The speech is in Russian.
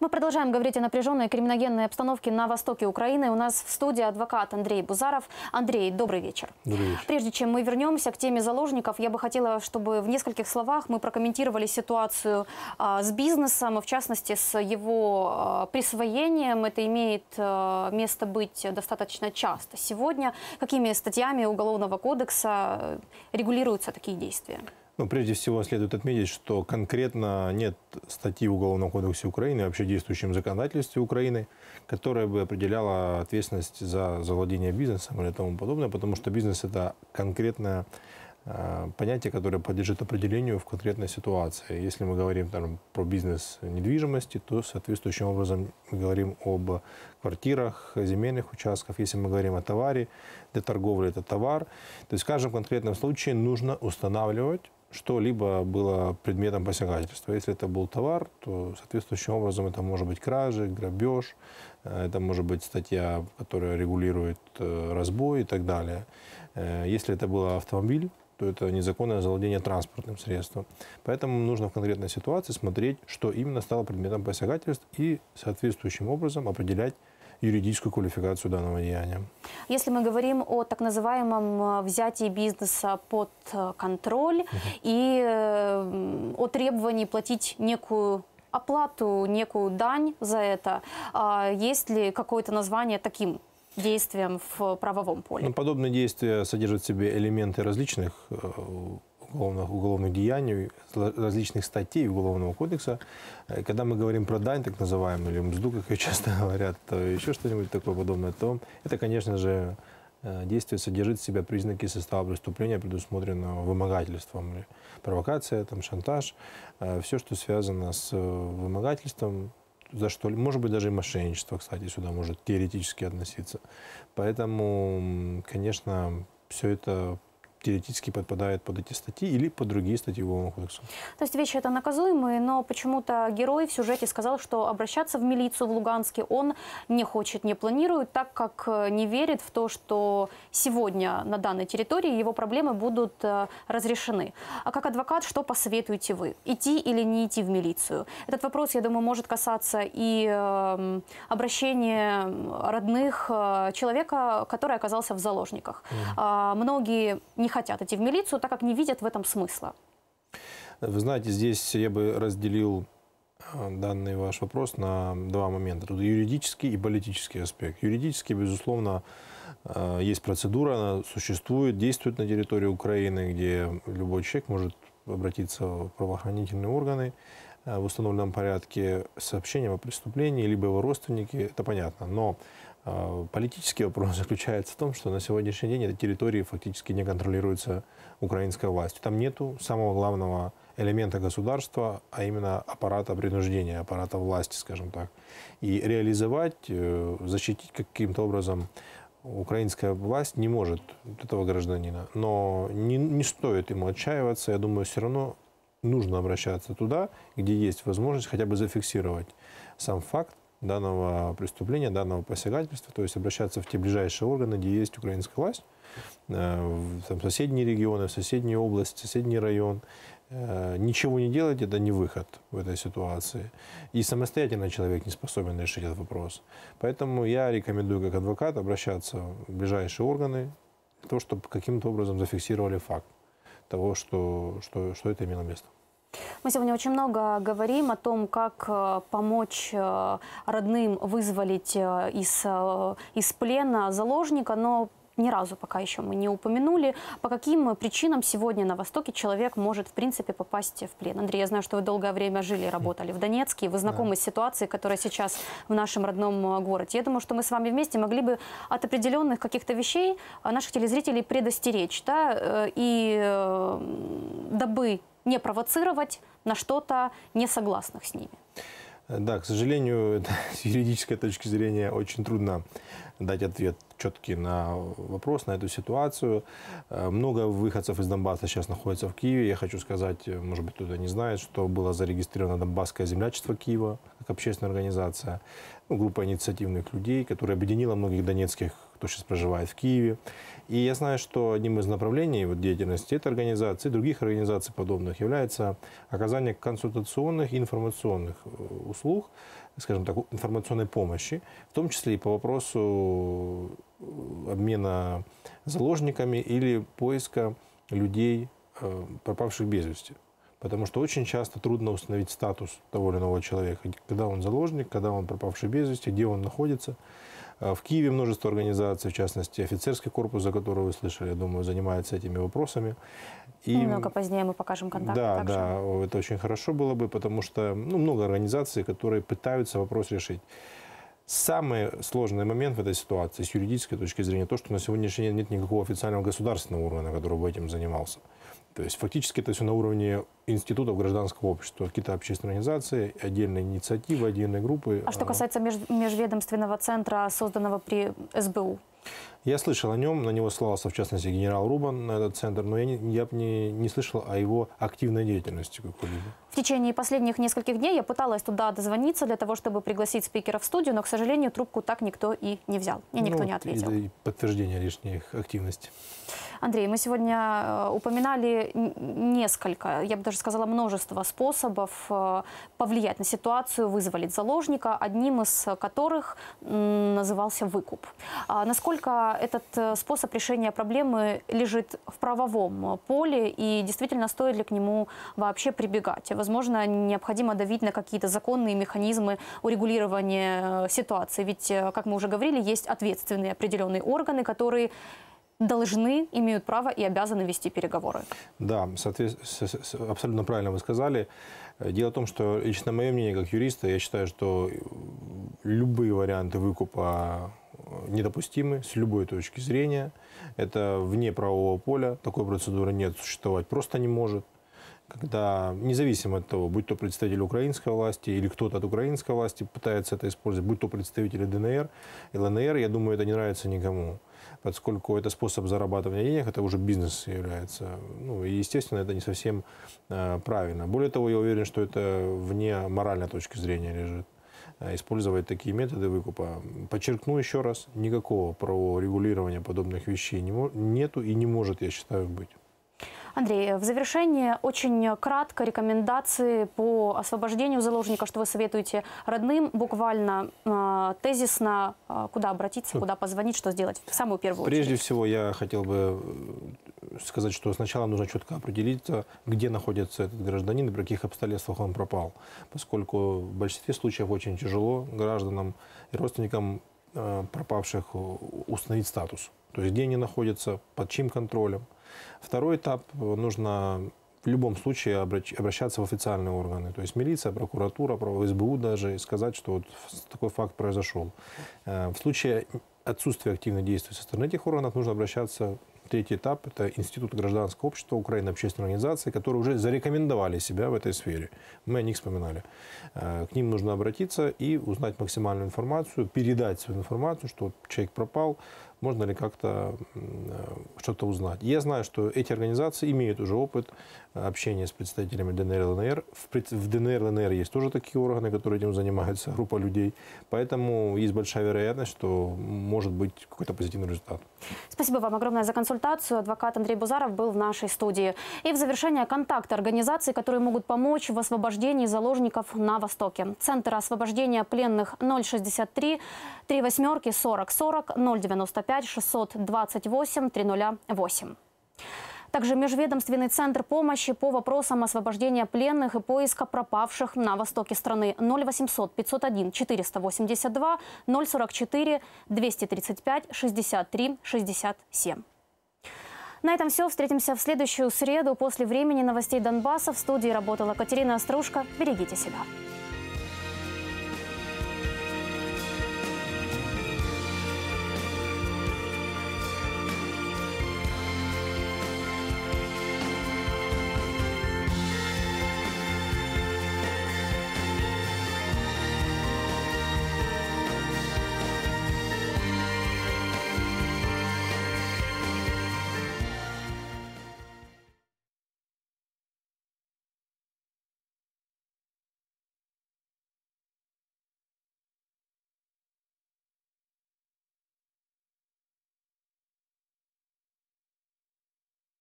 Мы продолжаем говорить о напряженной криминогенной обстановке на востоке Украины. У нас в студии адвокат Андрей Бузаров. Андрей, добрый вечер. Добрый вечер. Прежде чем мы вернемся к теме заложников, я бы хотела, чтобы в нескольких словах мы прокомментировали ситуацию а, с бизнесом, в частности, с его а, присвоением. Это имеет а, место быть достаточно часто. Сегодня какими статьями Уголовного кодекса э, регулируются такие действия? Ну, прежде всего, следует отметить, что конкретно нет статьи в Уголовном кодексе Украины, вообще действующем законодательстве Украины, которая бы определяла ответственность за завладение бизнесом или тому подобное, потому что бизнес – это конкретное э, понятие, которое подлежит определению в конкретной ситуации. Если мы говорим там, про бизнес недвижимости, то соответствующим образом мы говорим об квартирах, земельных участках. Если мы говорим о товаре, для торговли это товар. То есть в каждом конкретном случае нужно устанавливать что-либо было предметом посягательства. Если это был товар, то соответствующим образом это может быть кражи, грабеж, э, это может быть статья, которая регулирует э, разбой и так далее. Э, если это был автомобиль, то это незаконное завладение транспортным средством. Поэтому нужно в конкретной ситуации смотреть, что именно стало предметом посягательств и соответствующим образом определять юридическую квалификацию данного деяния. Если мы говорим о так называемом э, взятии бизнеса под э, контроль и э, о требовании платить некую оплату, некую дань за это, а есть ли какое-то название таким действиям в правовом поле? Ну, подобные действия содержат в себе элементы различных уголовных, уголовных деяний, различных статей Уголовного кодекса. Э, когда мы говорим про дань, так называемую, или мзду, как ее часто говорят, то еще что-нибудь такое подобное, то это, конечно же, э, действие содержит в себе признаки состава преступления, предусмотренного вымогательством. провокация, там, шантаж, э, все, что связано с вымогательством, за что, может быть, даже и мошенничество, кстати, сюда может теоретически относиться. Поэтому, конечно, все это теоретически подпадает под эти статьи или под другие статьи Уголовного кодекса. То есть вещи это наказуемые, но почему-то герой в сюжете сказал, что обращаться в милицию в Луганске он не хочет, не планирует, так как э, не верит в то, что сегодня на данной территории его проблемы будут э, разрешены. А как адвокат, что посоветуете вы? Идти или не идти в милицию? Этот вопрос, я думаю, может касаться и эм, обращения родных э, человека, который оказался в заложниках. Mm. Многие не хотят идти в милицию, так как не видят в этом смысла. Вы знаете, здесь я бы разделил э, данный ваш вопрос на два момента. Тут юридический и политический аспект. Юридический, безусловно, э, есть процедура, она существует, действует на территории Украины, где любой человек может обратиться в правоохранительные органы э, в установленном порядке с сообщением о преступлении, либо его родственники, это понятно. Но а, политический вопрос заключается в том, что на сегодняшний день эта территория фактически не контролируется украинской властью. Там нету самого главного элемента государства, а именно аппарата принуждения, аппарата власти, скажем так. И реализовать, э, защитить каким-то образом украинская власть не может этого гражданина. Но не, не стоит ему отчаиваться. Я думаю, все равно нужно обращаться туда, где есть возможность хотя бы зафиксировать сам факт данного преступления, данного посягательства, то есть обращаться в те ближайшие органы, где есть украинская власть, э, в там, соседние регионы, в соседние области, в соседний район. Э, ничего не делать – это не выход в этой ситуации. И самостоятельно человек не способен решить этот вопрос. Поэтому я рекомендую как адвокат обращаться в ближайшие органы, для того, чтобы каким-то образом зафиксировали факт того, что, что, что это имело место. Мы сегодня очень много говорим о том, как э, помочь э, родным вызволить э, из, из плена заложника, но ни разу пока еще мы не упомянули, по каким причинам сегодня на Востоке человек может, в принципе, попасть в плен. Андрей, я знаю, что вы долгое время жили и работали в Донецке, вы знакомы да. с ситуацией, которая сейчас в нашем родном городе. Я думаю, что мы с вами вместе могли бы от определенных каких-то вещей наших телезрителей предостеречь, да, и дабы не провоцировать на что-то несогласных с ними. Да, к сожалению, с юридической точки зрения очень трудно дать ответ четкий на вопрос, на эту ситуацию. Э, много выходцев из Донбасса сейчас находится в Киеве. Я хочу сказать, э, может быть, кто-то не знает, что было зарегистрировано Донбасское землячество Киева как общественная организация, ну, группа инициативных людей, которая объединила многих донецких кто сейчас проживает в Киеве. И я знаю, что одним из направлений вот, деятельности этой организации и других организаций подобных является оказание консультационных и информационных э, услуг, скажем так, информационной помощи, в том числе и по вопросу э, обмена заложниками или поиска людей, э, пропавших без вести. Потому что очень часто трудно установить статус того или иного человека. Когда он заложник, когда он пропавший без вести, где он находится. А, в Киеве множество организаций, в частности, офицерский корпус, за который вы слышали, я думаю, занимается этими вопросами. И, ну, Немного позднее мы покажем контакты. Да, также. да, это очень хорошо было бы, потому что ну, много организаций, которые пытаются вопрос решить. Самый сложный момент в этой ситуации с юридической точки зрения то, что на сегодняшний день нет никакого официального государственного органа, который бы этим занимался. То есть фактически это все на уровне институтов гражданского общества, какие-то общественные организации, отдельные инициативы, отдельные группы. А что а, касается межведомственного центра, созданного при СБУ, я слышал о нем, на него ссылался, в частности, генерал Рубан на этот центр, но я не, я не, не слышал о его активной деятельности какой-либо. В течение последних нескольких дней я пыталась туда дозвониться для того, чтобы пригласить спикера в студию, но, к сожалению, трубку так никто и не взял, и никто ну, не ответил. И, и подтверждение лишней активности. Андрей, мы сегодня э, упоминали несколько, я бы даже сказала, множество способов э, повлиять на ситуацию, вызволить заложника, одним из которых назывался выкуп. А насколько насколько этот э, способ решения проблемы лежит в правовом э, поле и действительно стоит ли к нему вообще прибегать? Возможно, необходимо давить на какие-то законные механизмы урегулирования э, ситуации. Ведь, как мы уже говорили, есть ответственные определенные органы, которые должны, имеют право и обязаны вести переговоры. Да, абсолютно правильно вы сказали. Дело в том, что лично мое мнение как юриста, я считаю, что любые варианты выкупа недопустимы с любой точки зрения. Это вне правового поля. Такой процедуры нет, существовать просто не может. Когда, независимо от того, будь то представитель украинской власти или кто-то от украинской власти пытается это использовать, будь то представители ДНР и ЛНР, я думаю, это не нравится никому поскольку это способ зарабатывания денег, это уже бизнес является. Ну, и, естественно, это не совсем э, правильно. Более того, я уверен, что это вне моральной точки зрения лежит. А, использовать такие методы выкупа. Подчеркну еще раз, никакого правового регулирования подобных вещей не, нету и не может, я считаю, быть. Андрей, в завершение очень кратко рекомендации по освобождению заложника, что вы советуете родным, буквально а, тезисно, а, куда обратиться, куда позвонить, что сделать в самую первую очередь. Прежде всего, я хотел бы э, сказать, что сначала нужно четко определиться, э, где находится этот гражданин и при каких обстоятельствах он пропал. Поскольку в большинстве случаев очень тяжело гражданам и родственникам э, пропавших э, установить статус. То есть где они находятся, под чьим контролем. Второй этап нужно в любом случае обращаться в официальные органы, то есть милиция, прокуратура, СБУ даже, и сказать, что вот такой факт произошел. В случае отсутствия активных действия со стороны этих органов нужно обращаться третий этап – это Институт гражданского общества Украины, общественные организации, которые уже зарекомендовали себя в этой сфере. Мы о них вспоминали. Э, к ним нужно обратиться и узнать максимальную информацию, передать свою информацию, что человек пропал, можно ли как-то э, что-то узнать. Я знаю, что эти организации имеют уже опыт э, общения с представителями ДНР, ЛНР. В ДНР, ЛНР есть тоже такие органы, которые этим занимаются, группа людей. Поэтому есть большая вероятность, что может быть какой-то позитивный результат. Спасибо вам огромное за консультацию. Адвокат Андрей Бузаров был в нашей студии. И в завершение контакта организаций, которые могут помочь в освобождении заложников на Востоке. Центр освобождения пленных 063 3 восьмерки 40 40 095 5 628 308. Также Межведомственный центр помощи по вопросам освобождения пленных и поиска пропавших на востоке страны 0800 501 482 044 235 63 67. На этом все. Встретимся в следующую среду после времени новостей Донбасса. В студии работала Катерина Острушко. Берегите себя.